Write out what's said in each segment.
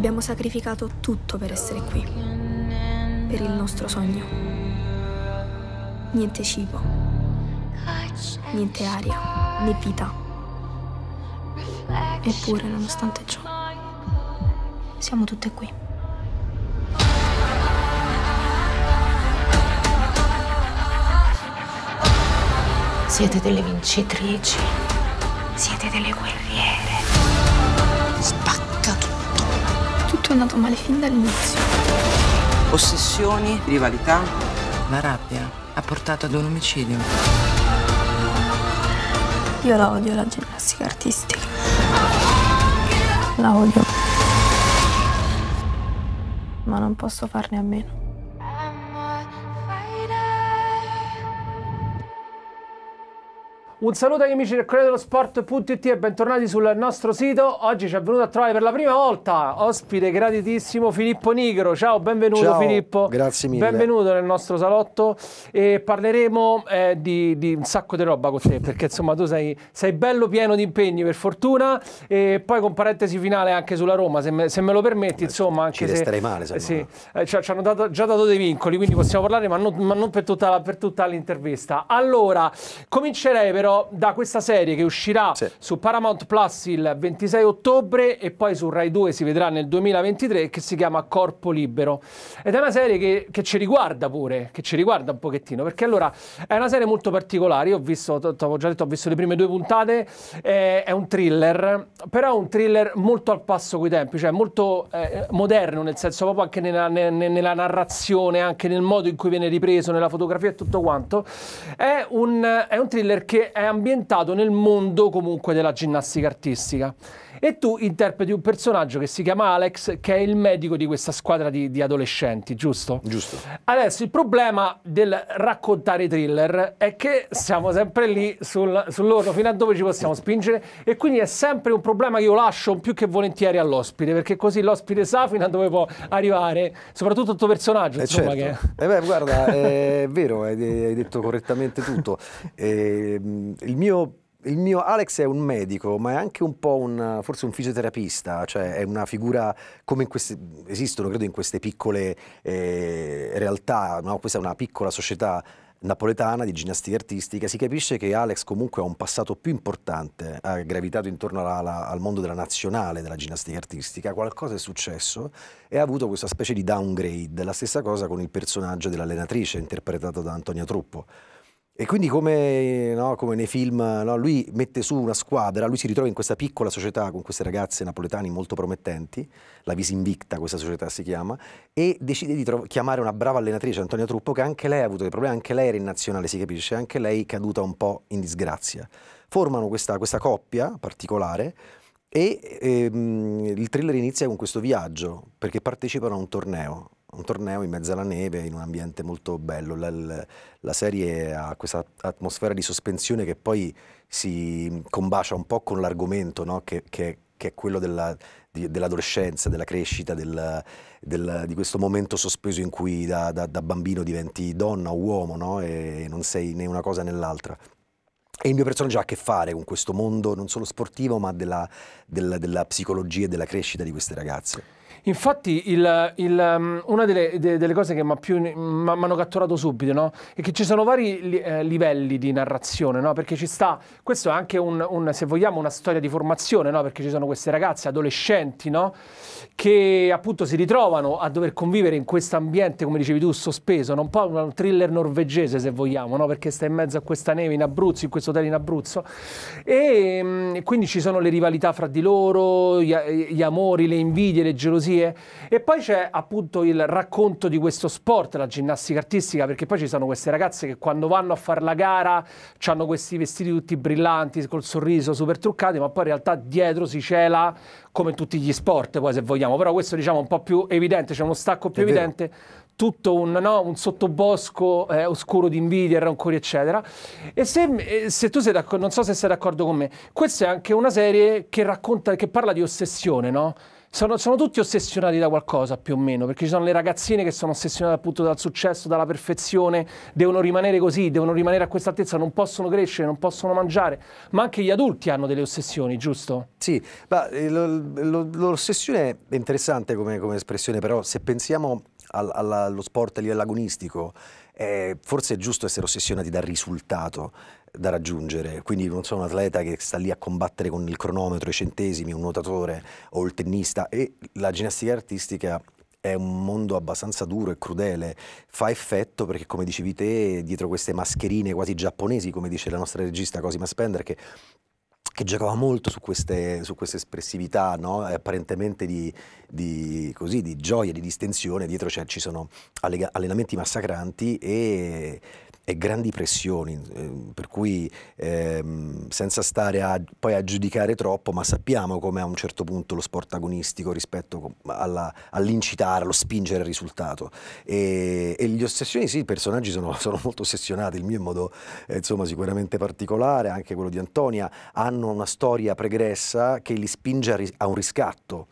Abbiamo sacrificato tutto per essere qui, per il nostro sogno. Niente cibo, niente aria, né vita. Eppure, nonostante ciò, siamo tutte qui. Siete delle vincitrici, siete delle guerriere. Spacca! tutto è andato male fin dall'inizio. Ossessioni, rivalità. La rabbia ha portato ad un omicidio. Io la odio la ginnastica artistica. La odio. Ma non posso farne a meno. Un saluto agli amici del Corriere dello Sport.it e bentornati sul nostro sito. Oggi ci è venuto a trovare per la prima volta ospite gratitissimo Filippo Nigro. Ciao, benvenuto Ciao, Filippo. Grazie mille. Benvenuto nel nostro salotto e parleremo eh, di, di, un sacco di roba con te perché insomma tu sei, sei, bello pieno di impegni per fortuna e poi con parentesi finale anche sulla Roma se me, se me lo permetti eh, insomma. Anche ci resterei male. Se, eh, sì, eh, cioè, ci hanno dato, già dato dei vincoli quindi possiamo parlare ma non, ma non per, tutta, per tutta l'intervista. Allora, comincerei però libero da questa serie che uscirà sì. su Paramount Plus il 26 ottobre e poi su Rai 2 si vedrà nel 2023 che si chiama Corpo Libero. Ed è una serie che, che ci riguarda pure, che ci riguarda un pochettino, perché allora è una serie molto particolare, io ho visto, ti avevo già detto, ho visto le prime due puntate, eh, è un thriller, però è un thriller molto al passo coi tempi, cioè molto eh, moderno nel senso proprio anche nella, nella, nella narrazione, anche nel modo in cui viene ripreso, nella fotografia e tutto quanto. È un, è un thriller che è è ambientato nel mondo comunque della ginnastica artistica e tu interpreti un personaggio che si chiama Alex, che è il medico di questa squadra di, di adolescenti, giusto? Giusto. Adesso il problema del raccontare thriller è che siamo sempre lì sul, sull'orlo, fino a dove ci possiamo spingere, e quindi è sempre un problema che io lascio più che volentieri all'ospite, perché così l'ospite sa fino a dove può arrivare, soprattutto il tuo personaggio. Eh, insomma, eh certo. che... eh beh, guarda, è vero, hai detto correttamente tutto. Eh, il mio il mio Alex è un medico, ma è anche un po' un, forse un fisioterapista, cioè è una figura come in queste, esistono, credo, in queste piccole eh, realtà, no? questa è una piccola società napoletana di ginnastica artistica, si capisce che Alex comunque ha un passato più importante, ha gravitato intorno alla, alla, al mondo della nazionale della ginnastica artistica, qualcosa è successo e ha avuto questa specie di downgrade, la stessa cosa con il personaggio dell'allenatrice interpretato da Antonia Truppo e quindi come, no, come nei film, no, lui mette su una squadra, lui si ritrova in questa piccola società con queste ragazze napoletane molto promettenti, la Visinvicta questa società si chiama, e decide di chiamare una brava allenatrice, Antonia Truppo, che anche lei ha avuto dei problemi, anche lei era in nazionale, si capisce, anche lei è caduta un po' in disgrazia. Formano questa, questa coppia particolare e ehm, il thriller inizia con questo viaggio, perché partecipano a un torneo, un torneo in mezzo alla neve, in un ambiente molto bello. La, la, serie ha questa atmosfera di sospensione che poi si combacia un po' con l'argomento no? che, che, che, è quello dell'adolescenza, della crescita, del, del, di questo momento sospeso in cui da, da, da bambino diventi donna o uomo no? e non sei né una cosa né l'altra. E il mio personaggio ha a che fare con questo mondo non solo sportivo ma della, della, della psicologia e della crescita di queste ragazze. Infatti il, il, um, una delle, de, delle, cose che mi hanno catturato subito no? è che ci sono vari li, eh, livelli di narrazione, no? perché ci sta, questo è anche un, un, se vogliamo una storia di formazione, no? perché ci sono queste ragazze, adolescenti, che appunto si ritrovano a dover convivere in questo ambiente, come dicevi tu, sospeso, un po' un thriller norvegese se vogliamo, perché sta in mezzo a questa neve in Abruzzo, in questo hotel in Abruzzo, e mh, mm, quindi ci sono le rivalità fra di loro, gli, gli amori, le invidie, le gelosie poesie e poi c'è appunto il racconto di questo sport, la ginnastica artistica, perché poi ci sono queste ragazze che quando vanno a fare la gara hanno questi vestiti tutti brillanti, col sorriso super truccati, ma poi in realtà dietro si cela come tutti gli sport, poi se vogliamo, però questo diciamo è un po' più evidente, c'è uno stacco più evidente tutto un, no, un sottobosco eh, oscuro di invidia rancori, eccetera. E se, eh, se tu sei d'accordo, non so se sei d'accordo con me, questa è anche una serie che racconta, che parla di ossessione, no? sono, sono, tutti ossessionati da qualcosa più o meno, perché ci sono le ragazzine che sono ossessionate appunto dal successo, dalla perfezione, devono rimanere così, devono rimanere a questa altezza, non possono crescere, non possono mangiare, ma anche gli adulti hanno delle ossessioni, giusto? Sì, ma, eh, l'ossessione è interessante come, come espressione, però se pensiamo al, alla, allo sport lì all'agonistico, eh, forse è giusto essere ossessionati dal risultato da raggiungere, quindi non so, un atleta che sta lì a combattere con il cronometro, i centesimi, un nuotatore o il tennista e la ginnastica artistica è un mondo abbastanza duro e crudele, fa effetto perché come dicevi te, dietro queste mascherine quasi giapponesi, come dice la nostra regista Cosima Spender, che che giocava molto su queste, su queste espressività, no? Eh, apparentemente di, di, così, di, gioia, di distensione, dietro cioè, ci sono allenamenti massacranti e, e grandi pressioni, ehm, per cui ehm, senza stare a, poi a giudicare troppo, ma sappiamo come a un certo punto lo sport agonistico rispetto all'incitare, allo spingere al risultato. E, e, gli ossessioni, sì, i personaggi sono, sono molto ossessionati, il mio in modo eh, insomma, sicuramente particolare, anche quello di Antonia, hanno hanno una storia pregressa che li spinge a, ris- a un riscatto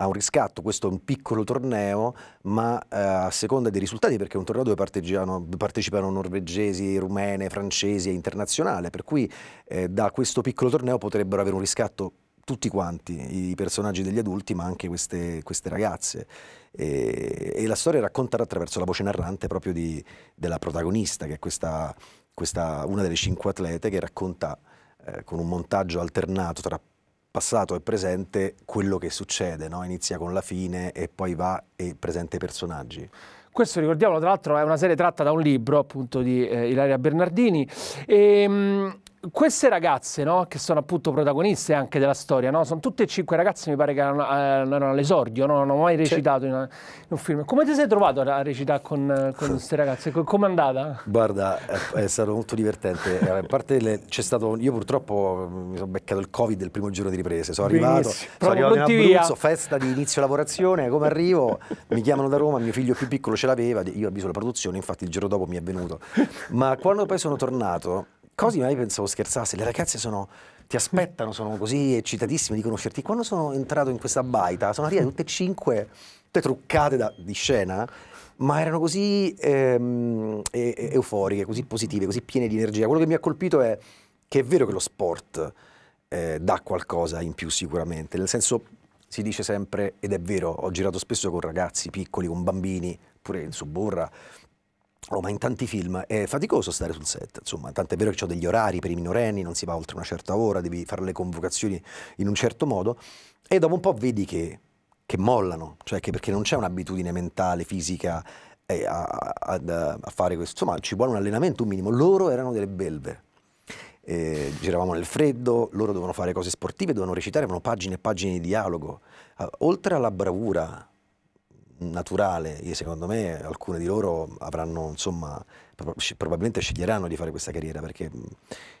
a un riscatto. Questo è un piccolo torneo, ma eh, a seconda dei risultati, perché è un torneo dove partecipano, partecipano norvegesi, rumene, francesi, e internazionale, per cui eh, da questo piccolo torneo potrebbero avere un riscatto tutti quanti, i personaggi degli adulti, ma anche queste, queste ragazze. E, e, la storia è raccontata attraverso la voce narrante proprio di, della protagonista, che è questa, questa, una delle cinque atlete che racconta eh, con un montaggio alternato tra passato e presente quello che succede, no? inizia con la fine e poi va e presenta i personaggi. Questo ricordiamolo, tra l'altro è una serie tratta da un libro appunto di eh, Ilaria Bernardini. E, ehm, mh, queste ragazze, no, che sono appunto protagoniste anche della storia, no, sono tutte e cinque ragazze, mi pare che erano, erano eh, all'esordio, no, non ho mai recitato in, una, in, un film. Come ti sei trovato a recitare con, con queste ragazze? Come è andata? Guarda, è, stato molto divertente. Eh, a parte c'è stato, io purtroppo mm, mi sono beccato il Covid del primo giorno di riprese, sono arrivato, sono arrivato in Abruzzo, via. festa di inizio lavorazione, come arrivo, mi chiamano da Roma, mio figlio più piccolo ce l'aveva, io ho avviso la produzione, infatti il giorno dopo mi è venuto. Ma quando poi sono tornato Cosima, io pensavo scherzasse, le ragazze sono, ti aspettano, sono così eccitatissime di conoscerti. Quando sono entrato in questa baita, sono arrivate tutte e cinque, tutte truccate da, di scena, ma erano così ehm, euforiche, così positive, così piene di energia. Quello che mi ha colpito è che è vero che lo sport eh, dà qualcosa in più sicuramente, nel senso si dice sempre, ed è vero, ho girato spesso con ragazzi piccoli, con bambini, pure in Suburra, Oh, ma in tanti film è faticoso stare sul set, insomma, tant'è vero che ho degli orari per i minorenni, non si va oltre una certa ora, devi fare le convocazioni in un certo modo e dopo un po' vedi che, che mollano, cioè che perché non c'è un'abitudine mentale, fisica eh, a, a, a, fare questo, insomma ci vuole un allenamento un minimo, loro erano delle belve, eh, giravamo nel freddo, loro dovevano fare cose sportive, dovevano recitare, avevano pagine e pagine di dialogo, eh, oltre alla bravura naturale, e secondo me alcune di loro avranno, insomma, probabilmente sceglieranno di fare questa carriera perché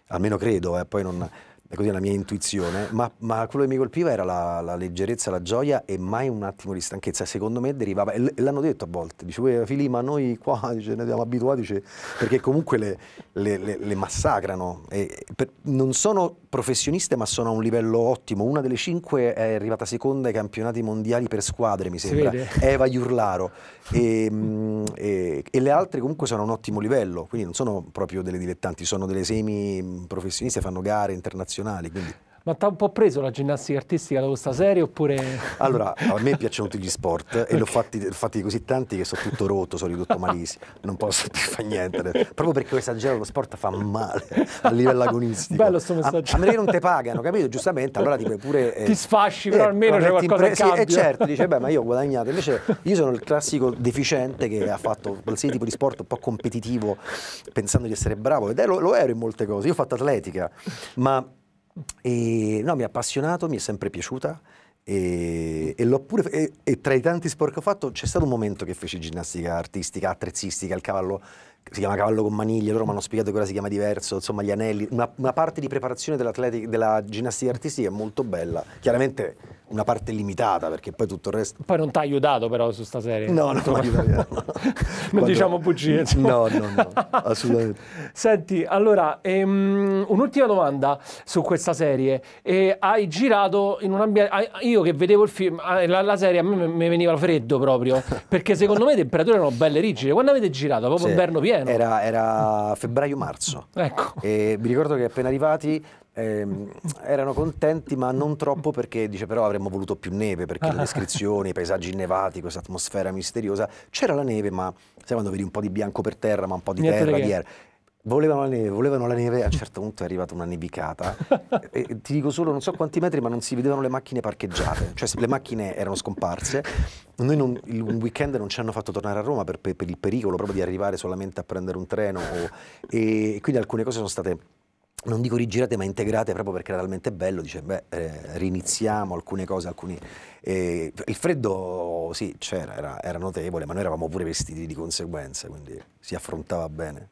almeno credo, eh, poi non, è così la mia intuizione, ma, ma, quello che mi colpiva era la, la, leggerezza, la gioia e mai un attimo di stanchezza. Secondo me derivava, e l'hanno detto a volte, dice, Fili, ma noi qua dice, ne siamo abituati, dice, perché comunque le, le, le, le massacrano. E, per, non sono professioniste, ma sono a un livello ottimo. Una delle cinque è arrivata seconda ai campionati mondiali per squadre, mi sembra, Eva Iurlaro. E, mm, e, e, le altre comunque sono a un ottimo livello, quindi non sono proprio delle dilettanti, sono delle semi mm, professioniste, fanno gare internazionali professionali. Quindi... Ma ti ha un po' preso la ginnastica artistica da questa serie oppure... Allora, a me piacciono tutti gli sport e okay. ho fatti, fatti, così tanti che sono tutto rotto, sono ridotto malissimo, non posso più fare niente. Proprio perché esagero lo sport fa male a livello agonistico. Bello sto messaggio. A, a me non te pagano, capito? Giustamente, allora ti pure... Eh, ti sfasci, però eh, almeno c'è qualcosa che cambia. Sì, e eh, certo, dice, beh, ma io ho guadagnato. Invece io sono il classico deficiente che ha fatto qualsiasi tipo di sport un po' competitivo pensando di essere bravo. Ed è, lo, lo ero in molte cose. Io ho fatto atletica, ma e, no, mi ha appassionato, mi è sempre piaciuta. E, e, pure, e, e, tra i tanti sport che ho fatto c'è stato un momento che feci ginnastica artistica, attrezzistica, il cavallo si chiama cavallo con maniglie, loro mi hanno spiegato che ora si chiama diverso, insomma gli anelli, una, una parte di preparazione della ginnastica artistica è molto bella, chiaramente una parte limitata perché poi tutto il resto... Poi non ti ha aiutato però su sta serie. No, non ti ha aiutato. non Quando... diciamo bugie. No, no, no, assolutamente. Senti, allora, ehm, un'ultima domanda su questa serie. Eh, hai girato in un ambiente... Io che vedevo il film, ah, la, la serie a me mi veniva freddo proprio, perché secondo me le temperature erano belle rigide. Quando avete girato? Proprio sì, inverno pieno? Era, era febbraio-marzo. Ecco. E mi ricordo che appena arrivati ehm, erano contenti ma non troppo perché dice però avremmo voluto più neve perché le descrizioni, i paesaggi innevati, questa atmosfera misteriosa, c'era la neve ma sai quando vedi un po' di bianco per terra ma un po' di Niente terra di Volevano la neve, volevano la neve, a un certo punto è arrivata una nevicata. E, ti dico solo, non so quanti metri, ma non si vedevano le macchine parcheggiate, cioè le macchine erano scomparse. Noi non, il, un weekend non ci hanno fatto tornare a Roma per, per, per, il pericolo proprio di arrivare solamente a prendere un treno. O, e quindi alcune cose sono state non dico rigirate ma integrate proprio perché era talmente bello, dice beh eh, riniziamo alcune cose, alcuni... Eh, il freddo sì c'era, era, era, notevole ma noi eravamo pure vestiti di conseguenza quindi si affrontava bene.